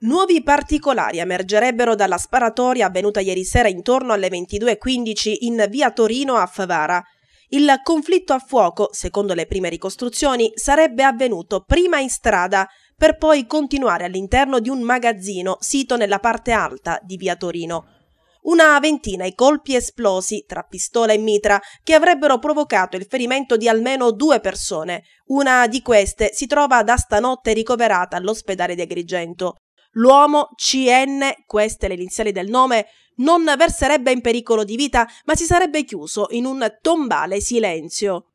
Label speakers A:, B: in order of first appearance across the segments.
A: Nuovi particolari emergerebbero dalla sparatoria avvenuta ieri sera intorno alle 22.15 in via Torino a Favara. Il conflitto a fuoco, secondo le prime ricostruzioni, sarebbe avvenuto prima in strada, per poi continuare all'interno di un magazzino sito nella parte alta di via Torino. Una ventina i colpi esplosi tra pistola e mitra che avrebbero provocato il ferimento di almeno due persone. Una di queste si trova da stanotte ricoverata all'ospedale di Agrigento. L'uomo CN, queste le iniziali del nome, non verserebbe in pericolo di vita, ma si sarebbe chiuso in un tombale silenzio.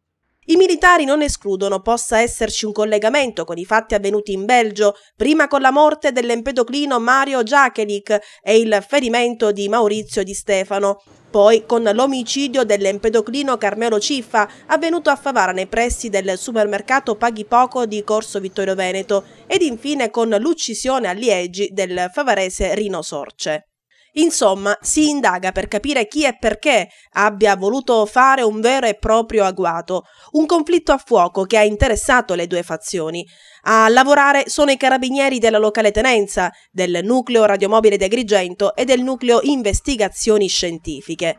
A: I militari non escludono possa esserci un collegamento con i fatti avvenuti in Belgio, prima con la morte dell'empedoclino Mario Giachelic e il ferimento di Maurizio Di Stefano, poi con l'omicidio dell'empedoclino Carmelo Ciffa avvenuto a Favara nei pressi del supermercato Paghi Poco di Corso Vittorio Veneto ed infine con l'uccisione a Liegi del favarese Rino Sorce. Insomma, si indaga per capire chi e perché abbia voluto fare un vero e proprio agguato, un conflitto a fuoco che ha interessato le due fazioni. A lavorare sono i carabinieri della locale tenenza, del nucleo radiomobile di Agrigento e del nucleo investigazioni scientifiche.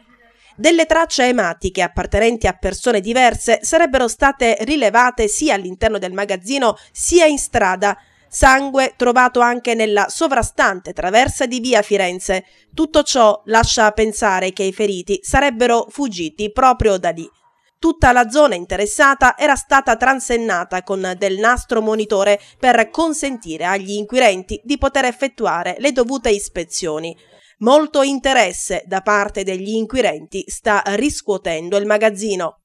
A: Delle tracce ematiche appartenenti a persone diverse sarebbero state rilevate sia all'interno del magazzino sia in strada, sangue trovato anche nella sovrastante traversa di via Firenze. Tutto ciò lascia pensare che i feriti sarebbero fuggiti proprio da lì. Tutta la zona interessata era stata transennata con del nastro monitore per consentire agli inquirenti di poter effettuare le dovute ispezioni. Molto interesse da parte degli inquirenti sta riscuotendo il magazzino.